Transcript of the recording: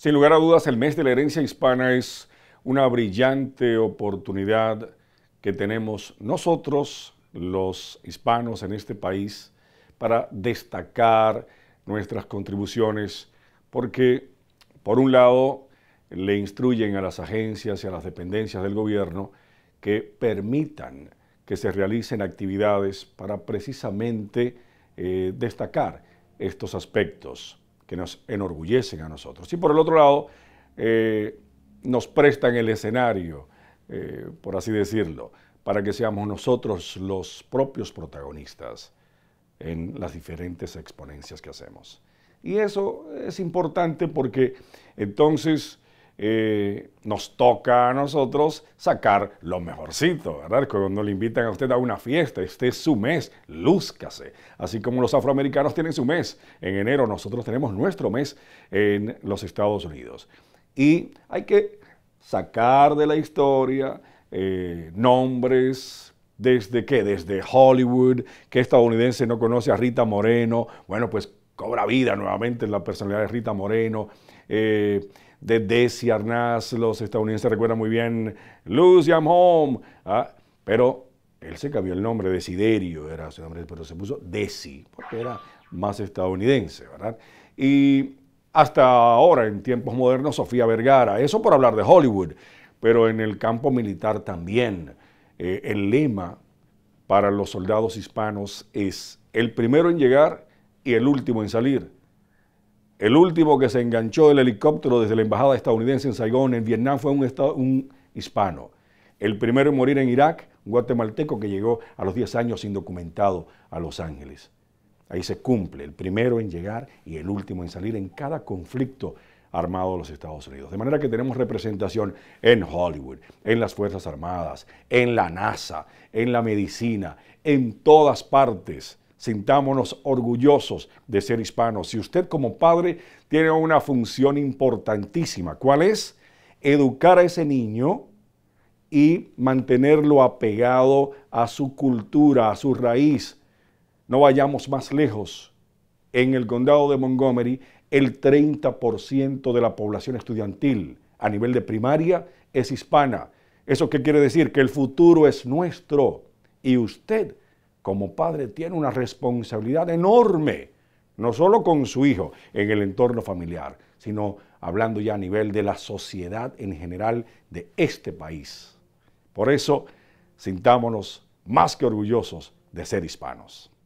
Sin lugar a dudas, el mes de la herencia hispana es una brillante oportunidad que tenemos nosotros, los hispanos en este país, para destacar nuestras contribuciones, porque, por un lado, le instruyen a las agencias y a las dependencias del gobierno que permitan que se realicen actividades para precisamente eh, destacar estos aspectos que nos enorgullecen a nosotros. Y por el otro lado, eh, nos prestan el escenario, eh, por así decirlo, para que seamos nosotros los propios protagonistas en las diferentes exponencias que hacemos. Y eso es importante porque entonces eh, nos toca a nosotros sacar lo mejorcito, ¿verdad? Cuando le invitan a usted a una fiesta, este es su mes, lúzcase. Así como los afroamericanos tienen su mes en enero, nosotros tenemos nuestro mes en los Estados Unidos. Y hay que sacar de la historia eh, nombres, desde qué, desde Hollywood, que estadounidense no conoce a Rita Moreno, bueno, pues cobra vida nuevamente la personalidad de Rita Moreno. Eh, de Desi Arnaz, los estadounidenses recuerdan muy bien Lucy, I'm home, ah, pero él se cambió el nombre, Desiderio era su nombre, pero se puso Desi, porque era más estadounidense, ¿verdad? Y hasta ahora, en tiempos modernos, Sofía Vergara, eso por hablar de Hollywood, pero en el campo militar también. Eh, el lema para los soldados hispanos es el primero en llegar y el último en salir. El último que se enganchó del helicóptero desde la embajada estadounidense en Saigón, en Vietnam, fue un, hispano. El primero en morir en Irak, un guatemalteco que llegó a los 10 años indocumentado a Los Ángeles. Ahí se cumple, el primero en llegar y el último en salir en cada conflicto armado de los Estados Unidos. De manera que tenemos representación en Hollywood, en las Fuerzas Armadas, en la NASA, en la medicina, en todas partes Sintámonos orgullosos de ser hispanos. Y usted como padre tiene una función importantísima. ¿Cuál es? Educar a ese niño y mantenerlo apegado a su cultura, a su raíz. No vayamos más lejos. En el condado de Montgomery, el 30% de la población estudiantil a nivel de primaria es hispana. ¿Eso qué quiere decir? Que el futuro es nuestro y usted como padre tiene una responsabilidad enorme, no solo con su hijo en el entorno familiar, sino hablando ya a nivel de la sociedad en general de este país. Por eso, sintámonos más que orgullosos de ser hispanos.